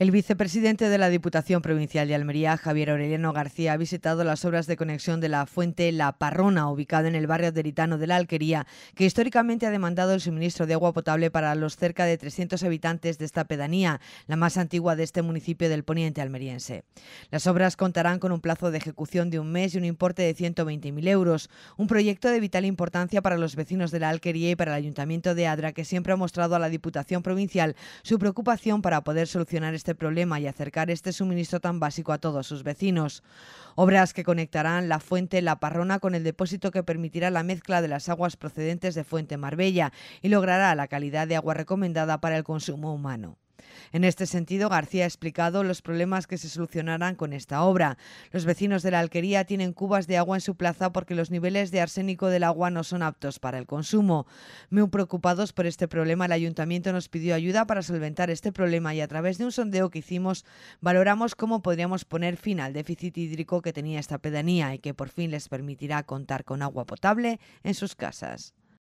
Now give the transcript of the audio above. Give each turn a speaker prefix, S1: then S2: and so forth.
S1: El vicepresidente de la Diputación Provincial de Almería, Javier Aureliano García, ha visitado las obras de conexión de la fuente La Parrona, ubicada en el barrio deritano de la Alquería, que históricamente ha demandado el suministro de agua potable para los cerca de 300 habitantes de esta pedanía, la más antigua de este municipio del poniente almeriense. Las obras contarán con un plazo de ejecución de un mes y un importe de 120.000 euros, un proyecto de vital importancia para los vecinos de la Alquería y para el Ayuntamiento de Adra, que siempre ha mostrado a la Diputación Provincial su preocupación para poder solucionar este este problema y acercar este suministro tan básico a todos sus vecinos. Obras que conectarán la fuente La Parrona con el depósito que permitirá la mezcla de las aguas procedentes de Fuente Marbella y logrará la calidad de agua recomendada para el consumo humano. En este sentido, García ha explicado los problemas que se solucionarán con esta obra. Los vecinos de la alquería tienen cubas de agua en su plaza porque los niveles de arsénico del agua no son aptos para el consumo. Muy preocupados por este problema, el ayuntamiento nos pidió ayuda para solventar este problema y a través de un sondeo que hicimos valoramos cómo podríamos poner fin al déficit hídrico que tenía esta pedanía y que por fin les permitirá contar con agua potable en sus casas.